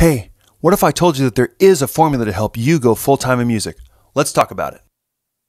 Hey, what if I told you that there is a formula to help you go full time in music? Let's talk about it.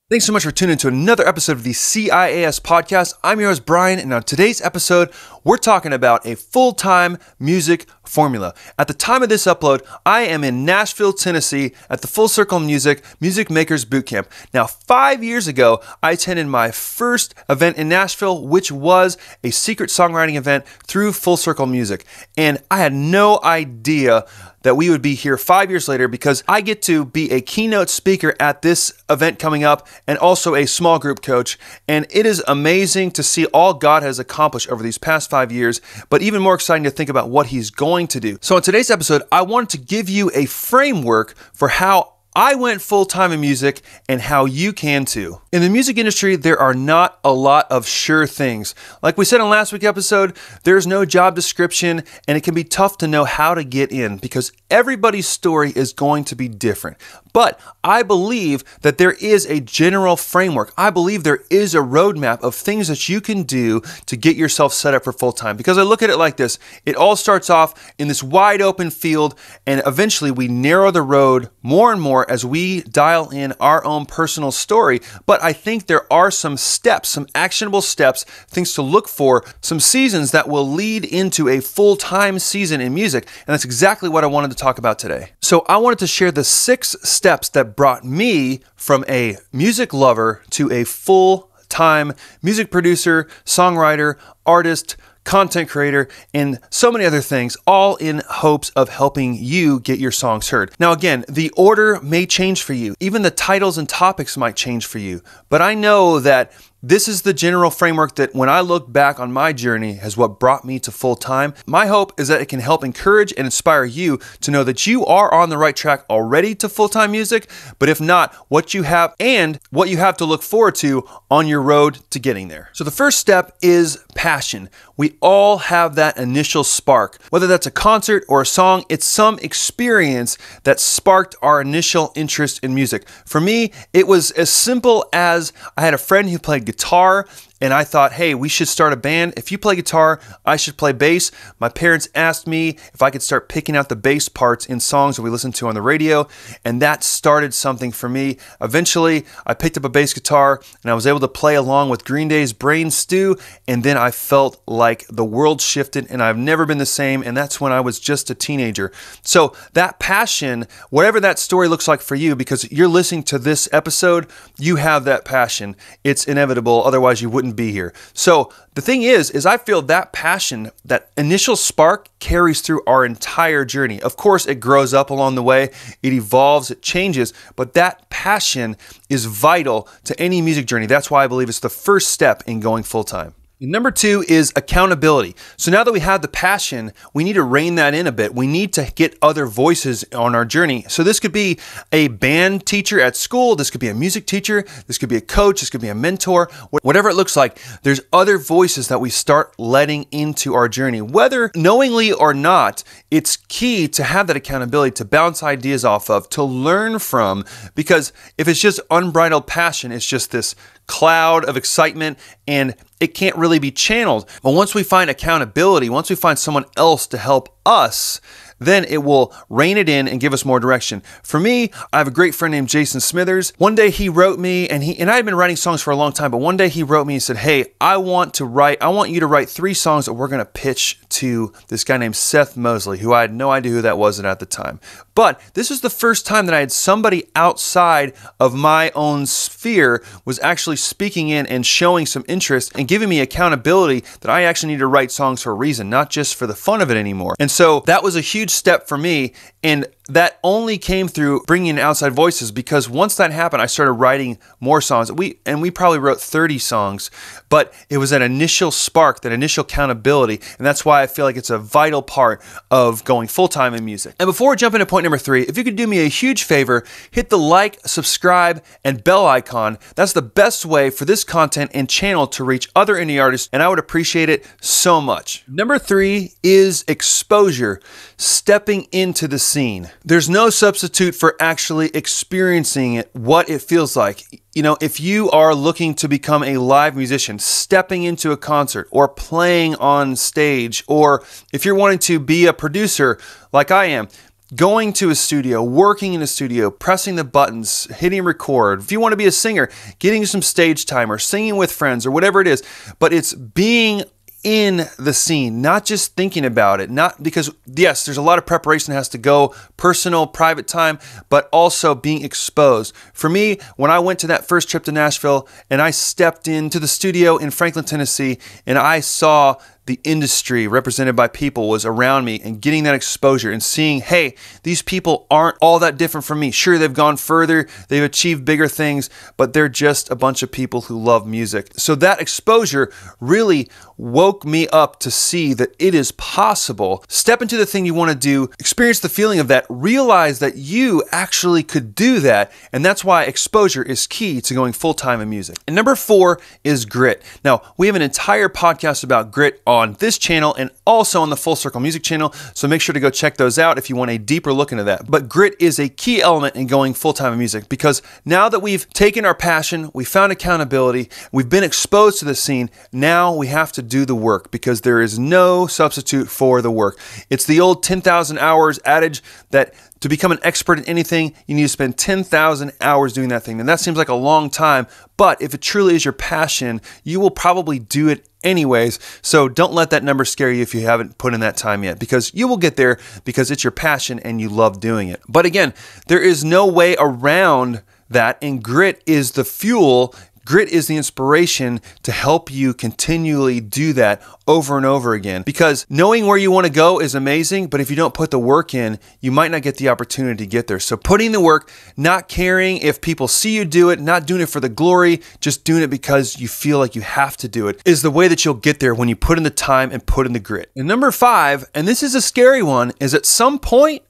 Thanks so much for tuning in to another episode of the CIAS podcast. I'm yours, Brian, and on today's episode, we're talking about a full time music formula. At the time of this upload, I am in Nashville, Tennessee at the Full Circle Music Music Makers Bootcamp. Now, five years ago, I attended my first event in Nashville, which was a secret songwriting event through Full Circle Music. And I had no idea that we would be here five years later because I get to be a keynote speaker at this event coming up and also a small group coach. And it is amazing to see all God has accomplished over these past five years, but even more exciting to think about what He's going going to do. So in today's episode, I wanted to give you a framework for how I went full time in music and how you can too. In the music industry, there are not a lot of sure things. Like we said in last week's episode, there's no job description and it can be tough to know how to get in because everybody's story is going to be different. But I believe that there is a general framework. I believe there is a roadmap of things that you can do to get yourself set up for full time. Because I look at it like this it all starts off in this wide open field, and eventually we narrow the road more and more more as we dial in our own personal story. But I think there are some steps, some actionable steps, things to look for, some seasons that will lead into a full time season in music. And that's exactly what I wanted to talk about today. So I wanted to share the six steps that brought me from a music lover to a full time music producer, songwriter, artist content creator, and so many other things, all in hopes of helping you get your songs heard. Now, again, the order may change for you, even the titles and topics might change for you, but I know that this is the general framework that, when I look back on my journey, has what brought me to full time. My hope is that it can help encourage and inspire you to know that you are on the right track already to full time music, but if not, what you have and what you have to look forward to on your road to getting there. So, the first step is passion. We all have that initial spark. Whether that's a concert or a song, it's some experience that sparked our initial interest in music. For me, it was as simple as I had a friend who played guitar and I thought, hey, we should start a band. If you play guitar, I should play bass. My parents asked me if I could start picking out the bass parts in songs that we listened to on the radio, and that started something for me. Eventually, I picked up a bass guitar and I was able to play along with Green Day's Brain Stew, and then I felt like the world shifted and I've never been the same, and that's when I was just a teenager. So, that passion, whatever that story looks like for you, because you're listening to this episode, you have that passion. It's inevitable. Otherwise, you wouldn't be here. So the thing is, is I feel that passion, that initial spark carries through our entire journey. Of course, it grows up along the way, it evolves, it changes, but that passion is vital to any music journey. That's why I believe it's the first step in going full time. Number two is accountability. So now that we have the passion, we need to rein that in a bit. We need to get other voices on our journey. So this could be a band teacher at school. This could be a music teacher. This could be a coach. This could be a mentor. Whatever it looks like, there's other voices that we start letting into our journey, whether knowingly or not it's key to have that accountability to bounce ideas off of, to learn from, because if it's just unbridled passion, it's just this cloud of excitement and it can't really be channeled. But once we find accountability, once we find someone else to help us, then it will rein it in and give us more direction. For me, I have a great friend named Jason Smithers. One day he wrote me, and he and I had been writing songs for a long time, but one day he wrote me and said, Hey, I want to write, I want you to write three songs that we're gonna pitch to this guy named Seth Mosley, who I had no idea who that was at the time. But this is the first time that I had somebody outside of my own sphere was actually speaking in and showing some interest and giving me accountability that I actually need to write songs for a reason, not just for the fun of it anymore. And so that was a huge huge step for me. And that only came through bringing in outside voices because once that happened, I started writing more songs. We and we probably wrote 30 songs, but it was that initial spark, that initial accountability, and that's why I feel like it's a vital part of going full time in music. And before we jump into point number three, if you could do me a huge favor, hit the like, subscribe, and bell icon. That's the best way for this content and channel to reach other indie artists, and I would appreciate it so much. Number three is exposure, stepping into the scene. There's no substitute for actually experiencing it, what it feels like. You know, if you are looking to become a live musician, stepping into a concert or playing on stage, or if you're wanting to be a producer like I am, going to a studio, working in a studio, pressing the buttons, hitting record. If you want to be a singer, getting some stage time or singing with friends or whatever it is, but it's being in the scene, not just thinking about it, not because, yes, there's a lot of preparation that has to go, personal, private time, but also being exposed. For me, when I went to that first trip to Nashville and I stepped into the studio in Franklin, Tennessee, and I saw the industry represented by people was around me and getting that exposure and seeing, hey, these people aren't all that different from me. Sure, they've gone further, they've achieved bigger things, but they're just a bunch of people who love music. So that exposure really woke me up to see that it is possible. Step into the thing you want to do, experience the feeling of that, realize that you actually could do that. And that's why exposure is key to going full time in music. And number four is grit. Now, we have an entire podcast about grit on this channel and also on the Full Circle Music channel. So make sure to go check those out if you want a deeper look into that. But grit is a key element in going full time in music because now that we've taken our passion, we found accountability, we've been exposed to the scene, now we have to do the work because there is no substitute for the work. It's the old 10,000 hours adage that to become an expert in anything, you need to spend 10,000 hours doing that thing. And that seems like a long time, but if it truly is your passion, you will probably do it anyways. So don't let that number scare you if you haven't put in that time yet, because you will get there because it's your passion and you love doing it. But again, there is no way around that, and grit is the fuel Grit is the inspiration to help you continually do that over and over again because knowing where you want to go is amazing, but if you don't put the work in, you might not get the opportunity to get there. So, putting the work, not caring if people see you do it, not doing it for the glory, just doing it because you feel like you have to do it is the way that you'll get there when you put in the time and put in the grit. And number five, and this is a scary one, is at some point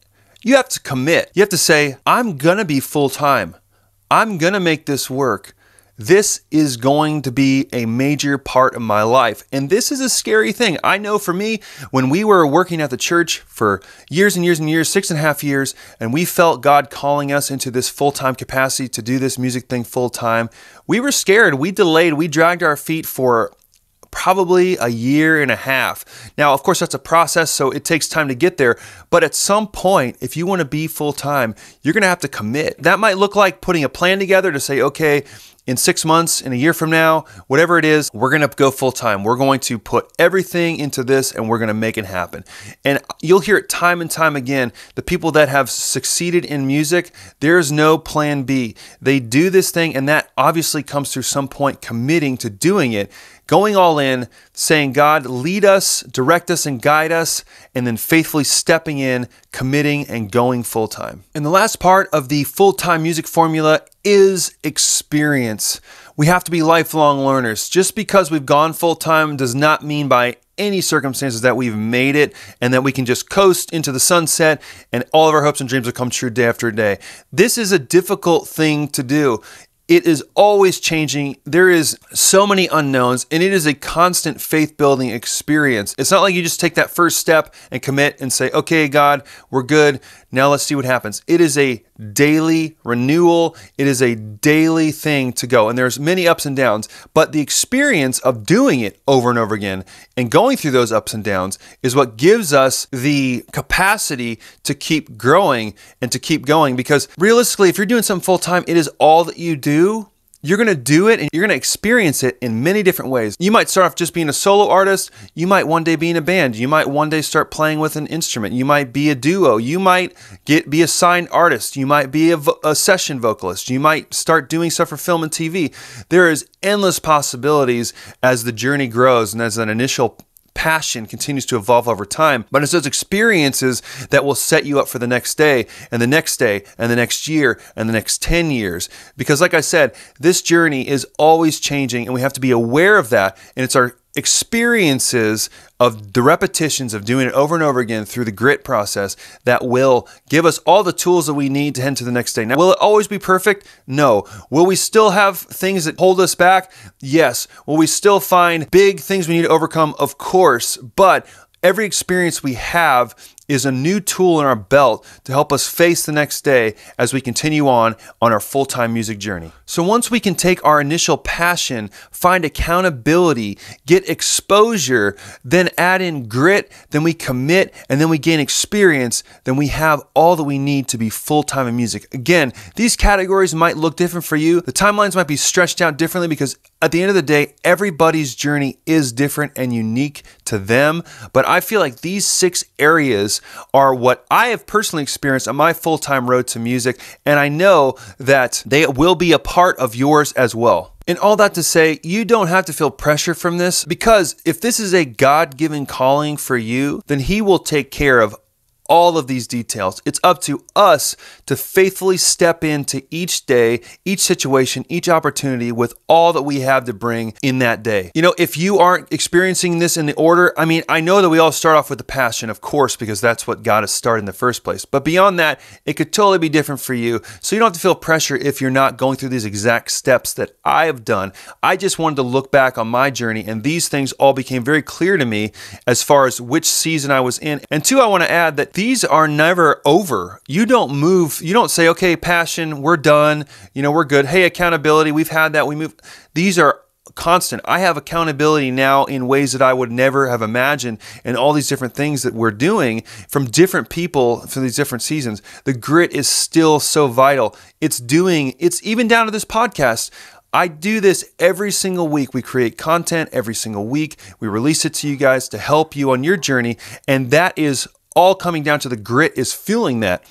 you have to commit. You have to say, I'm going to be full time, I'm going to make this work this is going to be a major part of my life. And this is a scary thing. I know for me, when we were working at the church for years and years and years, six and a half years, and we felt God calling us into this full time capacity to do this music thing full time, we were scared. We delayed. We dragged our feet for probably a year and a half. Now, of course, that's a process, so it takes time to get there. But at some point, if you want to be full time, you're going to have to commit. That might look like putting a plan together to say, okay, in six months, in a year from now, whatever it is, we're gonna go full time. We're going to put everything into this and we're gonna make it happen. And you'll hear it time and time again. The people that have succeeded in music, there's no plan B. They do this thing, and that obviously comes through some point committing to doing it, going all in, saying, God, lead us, direct us, and guide us, and then faithfully stepping in, committing, and going full time. And the last part of the full time music formula is experience. We have to be lifelong learners. Just because we've gone full time does not mean by any circumstances that we've made it and that we can just coast into the sunset and all of our hopes and dreams will come true day after day. This is a difficult thing to do. It is always changing. There is so many unknowns, and it is a constant faith building experience. It's not like you just take that first step and commit and say, okay, God, we're good. Now let's see what happens. It is a daily renewal. It is a daily thing to go. And there's many ups and downs, but the experience of doing it over and over again and going through those ups and downs is what gives us the capacity to keep growing and to keep going. Because realistically, if you're doing something full time, it is all that you do do, you're going to do it and you're going to experience it in many different ways. You might start off just being a solo artist. You might one day be in a band. You might one day start playing with an instrument. You might be a duo. You might get be a signed artist. You might be a, a session vocalist. You might start doing stuff for film and TV. There is endless possibilities as the journey grows and as an initial passion continues to evolve over time, but it's those experiences that will set you up for the next day and the next day and the next year and the next 10 years. Because, like I said, this journey is always changing and we have to be aware of that. And it's our experiences of the repetitions of doing it over and over again through the grit process that will give us all the tools that we need to head to the next day. Now, will it always be perfect? No. Will we still have things that hold us back? Yes. Will we still find big things we need to overcome? Of course. But every experience we have is a new tool in our belt to help us face the next day as we continue on on our full-time music journey. So once we can take our initial passion, find accountability, get exposure, then add in grit, then we commit, and then we gain experience, then we have all that we need to be full-time in music. Again, these categories might look different for you. The timelines might be stretched out differently because at the end of the day, everybody's journey is different and unique to them. But I feel like these six areas are what I have personally experienced on my full time road to music, and I know that they will be a part of yours as well. And all that to say, you don't have to feel pressure from this because if this is a God given calling for you, then He will take care of all of these details. It's up to us to faithfully step into each day, each situation, each opportunity with all that we have to bring in that day. You know, if you aren't experiencing this in the order, I mean, I know that we all start off with the passion, of course, because that's what got us started in the first place. But beyond that, it could totally be different for you. So you don't have to feel pressure if you're not going through these exact steps that I have done. I just wanted to look back on my journey, and these things all became very clear to me as far as which season I was in. And two, I want to add that these are never over. You don't move, you don't say, okay, passion, we're done, you know, we're good. Hey, accountability, we've had that, we move. These are constant. I have accountability now in ways that I would never have imagined, and all these different things that we're doing from different people for these different seasons. The grit is still so vital. It's doing, it's even down to this podcast. I do this every single week. We create content every single week. We release it to you guys to help you on your journey. And that is all coming down to the grit is fueling that.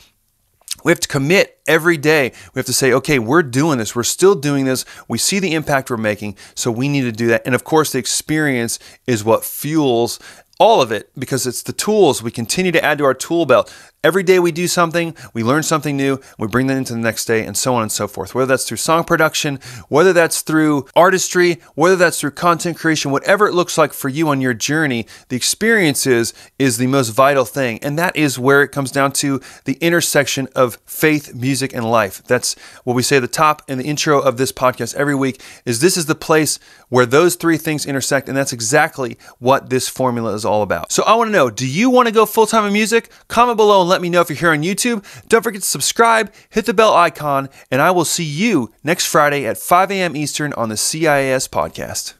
We have to commit every day. We have to say, okay, we're doing this. We're still doing this. We see the impact we're making. So we need to do that. And of course, the experience is what fuels all of it because it's the tools we continue to add to our tool belt. Every day we do something, we learn something new, we bring that into the next day, and so on and so forth. Whether that's through song production, whether that's through artistry, whether that's through content creation, whatever it looks like for you on your journey, the experience is, the most vital thing. And that is where it comes down to the intersection of faith, music, and life. That's what we say at the top and in the intro of this podcast every week is this is the place where those three things intersect, and that's exactly what this formula is all about. So I want to know, do you want to go full-time in music? Comment below let me know if you're here on YouTube. Don't forget to subscribe, hit the bell icon, and I will see you next Friday at 5 a.m. Eastern on the CIS podcast.